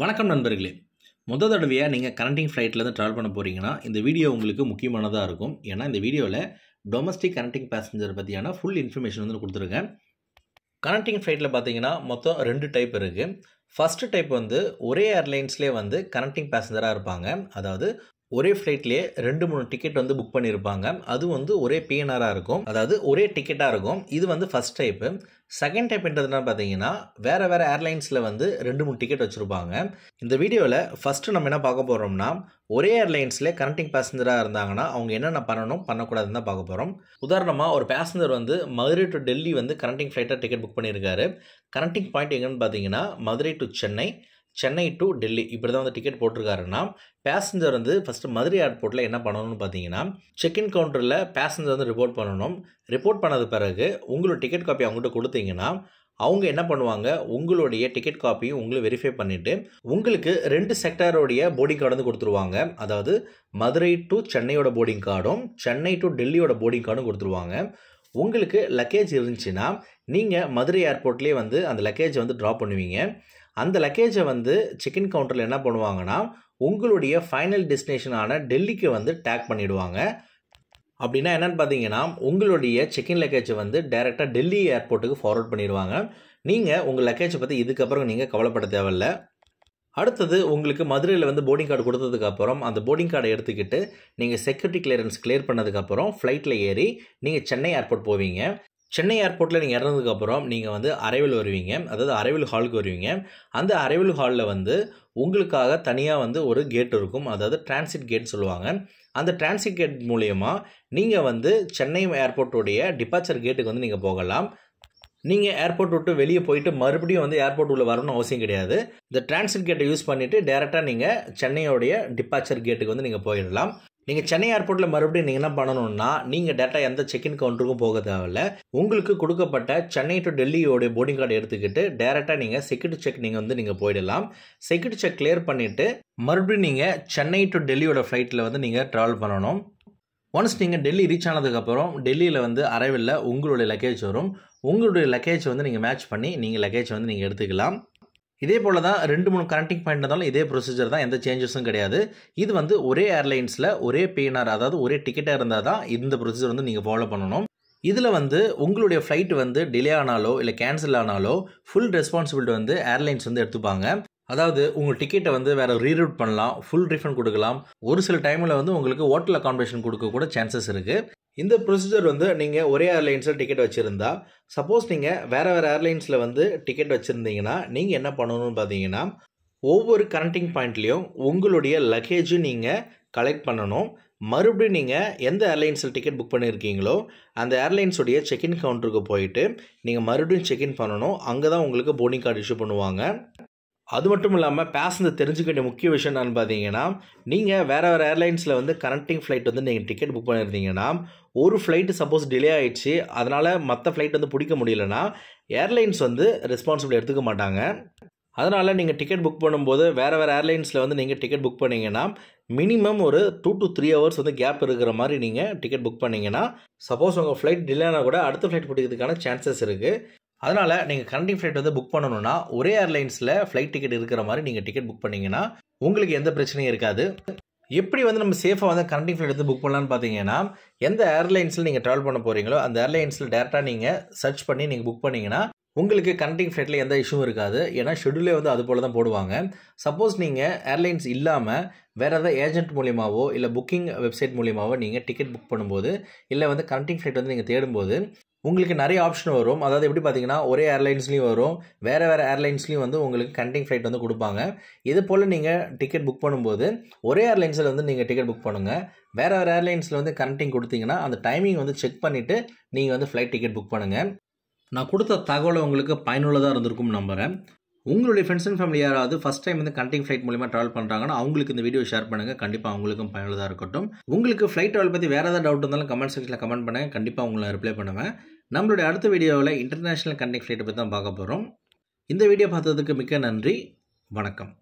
வணக்கம் நண்பர்களே முத தடவையாக நீங்கள் ஃப்ளைட்டில் ஃப்ளைட்லேருந்து ட்ராவல் பண்ண போகிறீங்கன்னா இந்த வீடியோ உங்களுக்கு முக்கியமானதாக இருக்கும் ஏன்னா இந்த வீடியோவில் டொமஸ்டிக் கனெக்டிங் பேசஞ்சர் பற்றியான ஃபுல் இன்ஃபர்மேஷன் வந்து கொடுத்துருக்கேன் கனெக்டிங் ஃப்ளைட்டில் பார்த்தீங்கன்னா மொத்தம் ரெண்டு டைப் இருக்குது ஃபஸ்ட்டு டைப் வந்து ஒரே ஏர்லைன்ஸ்லேயே வந்து கனெக்டிங் பேசஞ்சராக இருப்பாங்க அதாவது ஒரே ஃப்ளைட்லேயே ரெண்டு மூணு டிக்கெட் வந்து புக் பண்ணியிருப்பாங்க அது வந்து ஒரே பிஎன்ஆராக இருக்கும் அதாவது ஒரே டிக்கெட்டாக இருக்கும் இது வந்து ஃபஸ்ட் டைப்பு செகண்ட் டைப்ன்றதுனா பார்த்தீங்கன்னா வேறு வேறு ஏர்லைன்ஸில் வந்து ரெண்டு மூணு டிக்கெட் வச்சுருப்பாங்க இந்த வீடியோவில் ஃபஸ்ட்டு நம்ம என்ன பார்க்க போகிறோம்னா ஒரே ஏர்லைன்ஸில் கனெக்டிங் பேசஞ்சராக இருந்தாங்கன்னா அவங்க என்னென்ன பண்ணணும் பண்ணக்கூடாதுன்னு தான் பார்க்க போகிறோம் உதாரணமாக ஒரு பேசஞ்சர் வந்து மதுரை டு டெல்லி வந்து கனெக்டிங் ஃப்ளைட்டாக டிக்கெட் புக் பண்ணியிருக்காரு கனெக்டிங் பாயிண்ட் எங்கன்னு பார்த்தீங்கன்னா மதுரை டு சென்னை சென்னை டு டெல்லி இப்படி தான் வந்து டிக்கெட் போட்டிருக்காருன்னா பேசஞ்சர் வந்து ஃபஸ்ட்டு மதுரை ஏர்போர்ட்டில் என்ன பண்ணணும்னு பார்த்தீங்கன்னா செக்இன் கவுண்டரில் பேசஞ்சர் வந்து ரிப்போர்ட் பண்ணணும் ரிப்போர்ட் பண்ணது பிறகு உங்களோட டிக்கெட் காப்பி அவங்ககிட்ட கொடுத்தீங்கன்னா அவங்க என்ன பண்ணுவாங்க உங்களுடைய டிக்கெட் காப்பியும் உங்களை வெரிஃபை பண்ணிவிட்டு உங்களுக்கு ரெண்டு செக்டரோடைய போர்டிங் கார்டு வந்து கொடுத்துருவாங்க அதாவது மதுரை டு சென்னையோட போர்டிங் கார்டும் சென்னை டு டெல்லியோட போர்டிங் கார்டும் கொடுத்துருவாங்க உங்களுக்கு லக்கேஜ் இருந்துச்சுன்னா நீங்கள் மதுரை ஏர்போர்ட்லேயே வந்து அந்த லக்கேஜை வந்து ட்ராப் பண்ணுவீங்க அந்த லக்கேஜை வந்து செக்இன் கவுண்டரில் என்ன பண்ணுவாங்கன்னா உங்களுடைய ஃபைனல் டெஸ்டினேஷனான டெல்லிக்கு வந்து டேக் பண்ணிவிடுவாங்க அப்படின்னா என்னென்னு பார்த்தீங்கன்னா உங்களுடைய செக்இன் லக்கேஜை வந்து டைரெக்டாக டெல்லி ஏர்போர்ட்டுக்கு ஃபார்வர்ட் பண்ணிடுவாங்க நீங்கள் உங்கள் லக்கேஜை பற்றி இதுக்கப்புறம் நீங்கள் கவலைப்பட தேவையில்லை அடுத்தது உங்களுக்கு மதுரையில் வந்து போர்டிங் கார்டு கொடுத்ததுக்கப்புறம் அந்த போர்டிங் கார்டை எடுத்துக்கிட்டு நீங்கள் செக்யூரிட்டி கிளியரன்ஸ் கிளியர் பண்ணதுக்கப்புறம் ஃப்ளைட்டில் ஏறி நீங்கள் சென்னை ஏர்போர்ட் போவீங்க சென்னை ஏர்போர்ட்டில் நீங்கள் இறந்ததுக்கப்புறம் நீங்கள் வந்து அரைவில் வருவீங்க அதாவது அரைவில் ஹாலுக்கு வருவீங்க அந்த அரைவில் ஹாலில் வந்து உங்களுக்காக தனியாக வந்து ஒரு கேட் இருக்கும் அதாவது டிரான்சிட் கேட் சொல்லுவாங்க அந்த டிரான்சிட் கேட் மூலயமா நீங்கள் வந்து சென்னை ஏர்போர்ட்டுடைய டிபார்ச்சர் கேட்டுக்கு வந்து நீங்கள் போகலாம் நீங்கள் ஏர்போர்ட் விட்டு வெளியே போயிட்டு மறுபடியும் வந்து ஏர்போர்ட் உள்ளே வரணும்னு அவசியம் கிடையாது இந்த டிரான்சிட் கேட்டை யூஸ் பண்ணிவிட்டு டேரெக்டாக நீங்கள் சென்னையோடைய டிபார்ச்சர் கேட்டுக்கு வந்து நீங்கள் போயிடலாம் நீங்கள் சென்னை ஏர்போர்ட்டில் மறுபடியும் நீங்கள் என்ன பண்ணணுன்னா நீங்கள் டேட்டா எந்த செக்இன் கவுண்டருக்கும் போக தேவையில்ல உங்களுக்கு கொடுக்கப்பட்ட சென்னை டு டெல்லியோடைய போர்டிங் கார்டு எடுத்துக்கிட்டு டேரெக்டாக நீங்கள் செக்யூரிட்டி செக் நீங்கள் வந்து நீங்கள் போயிடலாம் செக்யூரிட்டி செக் கிளியர் பண்ணிவிட்டு மறுபடியும் நீங்கள் சென்னை டு டெல்லியோட ஃப்ளைட்டில் வந்து நீங்கள் ட்ராவல் பண்ணணும் ஒன்ஸ் நீங்கள் டெல்லி ரீச் ஆனதுக்கப்புறம் டெல்லியில் வந்து அரைவில் உங்களுடைய லக்கேஜ் வரும் உங்களுடைய லக்கேஜ் வந்து நீங்கள் மேட்ச் பண்ணி நீங்கள் லக்கேஜ் வந்து நீங்கள் எடுத்துக்கலாம் இதே போல் தான் ரெண்டு மூணு கனெக்டிங் பாயிண்ட் இருந்தாலும் இதே ப்ரொசீஜர் தான் எந்த சேஞ்சஸும் கிடையாது இது வந்து ஒரே ஏர்லைன்ஸில் ஒரே பிஎன்ஆர் அதாவது ஒரே டிக்கெட்டாக இருந்தால் தான் இந்த ப்ரொசீஜர் வந்து நீங்கள் ஃபாலோ பண்ணணும் இதில் வந்து உங்களுடைய ஃப்ளைட் வந்து டிலே ஆனாலோ இல்லை கேன்சல் ஆனாலோ ஃபுல் ரெஸ்பான்சிபிலிட்டி வந்து ஏர்லைன்ஸ் வந்து எடுத்துப்பாங்க அதாவது உங்கள் டிக்கெட்டை வந்து வேறு ரீரூட் பண்ணலாம் ஃபுல் ரீஃபண்ட் கொடுக்கலாம் ஒரு சில டைமில் வந்து உங்களுக்கு ஹோட்டல் அக்காமடேஷன் கொடுக்க கூட சான்சஸ் இருக்குது இந்த ப்ரொசீஜர் வந்து நீங்கள் ஒரே ஏர்லைன்ஸில் டிக்கெட் வச்சுருந்தா சப்போஸ் நீங்கள் வேறு வேறு ஏர்லைன்ஸில் வந்து டிக்கெட் வச்சுருந்தீங்கன்னா நீங்கள் என்ன பண்ணணும்னு பார்த்தீங்கன்னா ஒவ்வொரு கனெக்டிங் பாயிண்ட்லேயும் உங்களுடைய லக்கேஜும் நீங்கள் கலெக்ட் பண்ணணும் மறுபடியும் நீங்கள் எந்த ஏர்லைன்ஸில் டிக்கெட் புக் பண்ணியிருக்கீங்களோ அந்த ஏர்லைன்ஸுடைய செக்இன் கவுண்டருக்கு போயிட்டு நீங்கள் மறுபடியும் செக்இன் பண்ணணும் அங்கே தான் உங்களுக்கு போர்டிங் கார்டு இஷ்யூ பண்ணுவாங்க அது மட்டும் இல்லாமல் பேசஞ்சர் தெரிஞ்சுக்க வேண்டிய முக்கிய விஷயம் என்னன்னு பார்த்தீங்கன்னா நீங்கள் வேறு வேறு ஏர்லைன்ஸில் வந்து கரண்டிங் ஃப்ளைட் வந்து நீங்கள் டிக்கெட் புக் பண்ணியிருந்தீங்கன்னா ஒரு ஃப்ளைட்டு சப்போஸ் டிலே ஆகிடுச்சு அதனால் மற்ற ஃப்ளைட் வந்து பிடிக்க முடியலன்னா ஏர்லைன்ஸ் வந்து ரெஸ்பான்சிபிள் எடுத்துக்க மாட்டாங்க அதனால் நீங்கள் டிக்கெட் புக் பண்ணும்போது வேறு வேறு ஏர்லைன்ஸில் வந்து நீங்கள் டிக்கெட் புக் பண்ணிங்கன்னா மினிமம் ஒரு டூ டு த்ரீ ஹவர்ஸ் வந்து கேப் இருக்கிற மாதிரி நீங்கள் டிக்கெட் புக் பண்ணிங்கன்னா சப்போஸ் உங்கள் ஃப்ளைட் டிலேனா கூட அடுத்த ஃப்ளைட் பிடிக்கிறதுக்கான சான்சஸ் இருக்குது அதனால் நீங்கள் கனெக்டிங் ஃப்ளைட் வந்து புக் பண்ணணும்னா ஒரே ஏர்லைன்ஸில் ஃப்ளைட் டிக்கெட் இருக்கிற மாதிரி நீங்கள் டிக்கெட் புக் பண்ணிங்கன்னா உங்களுக்கு எந்த பிரச்சனையும் இருக்காது எப்படி வந்து நம்ம சேஃபாக வந்து கனெக்டிங் ஃப்ளைட் வந்து புக் பண்ணலான்னு பார்த்தீங்கன்னா எந்த ஏர்லைன்ஸில் நீங்கள் ட்ராவல் பண்ண போகிறீங்களோ அந்த ஏர்லைன்ஸில் டேரெக்டாக நீங்கள் சர்ச் பண்ணி நீங்கள் புக் பண்ணிங்கன்னா உங்களுக்கு கனெக்டிங் ஃப்ளைட்டில் எந்த இஷ்யூ இருக்காது ஏன்னா ஷெடியூலே வந்து அது போல் தான் போடுவாங்க சப்போஸ் நீங்கள் ஏர்லைன்ஸ் இல்லாமல் வேறு ஏதாவது ஏஜென்ட் மூலியமாகவோ இல்லை புக்கிங் வெப்சைட் மூலியமாகவோ நீங்கள் டிக்கெட் புக் பண்ணும்போது இல்லை வந்து கனெக்டிங் ஃப்ளைட் வந்து நீங்கள் தேடும்போது உங்களுக்கு நிறைய ஆப்ஷன் வரும் அதாவது எப்படி பார்த்தீங்கன்னா ஒரே ஏர்லைன்ஸ்லையும் வரும் வேறு வேறு ஏர்லைன்ஸ்லையும் வந்து உங்களுக்கு கண்டிங் ஃப்ளைட் வந்து கொடுப்பாங்க இது போல் நீங்கள் டிக்கெட் புக் பண்ணும்போது ஒரே ஏர்லைன்ஸில் வந்து நீங்கள் டிக்கெட் புக் பண்ணுங்கள் வேறு வேறு ஏர்லைன்ஸில் வந்து கண்டிங் கொடுத்தீங்கன்னா அந்த டைமிங் வந்து செக் பண்ணிவிட்டு நீங்கள் வந்து ஃப்ளைட் டிக்கெட் புக் பண்ணுங்கள் நான் கொடுத்த தகவலை உங்களுக்கு பயனுள்ளதாக இருந்திருக்கும் நம்புகிறேன் உங்களுடைய ஃப்ரெண்ட்ஸ் அண்ட் ஃபேமிலி யாராவது ஃபஸ்ட் டைம் வந்து கண்டிங் ஃப்ளைட் மூலியமாக ட்ராவல் பண்ணுறாங்கன்னா அவங்களுக்கு இந்த வீடியோ ஷேர் பண்ணுங்கள் கண்டிப்பாக அவங்களுக்கும் பயனுள்ளதாக இருக்கட்டும் உங்களுக்கு ஃப்ளைட் ட்ராவல் பற்றி வேறு ஏதாவது டவுட் இருந்தாலும் கமெண்ட் செக்ஷனில் கமெண்ட் பண்ணுங்கள் கண்டிப்பாக உங்களை ரிப்ளை பண்ணுவேன் நம்மளுடைய அடுத்த வீடியோவில் இன்டர்நேஷனல் கண்டிங் ஃப்ளைட்டை பற்றி தான் பார்க்க போகிறோம் இந்த வீடியோ பார்த்ததுக்கு மிக்க நன்றி வணக்கம்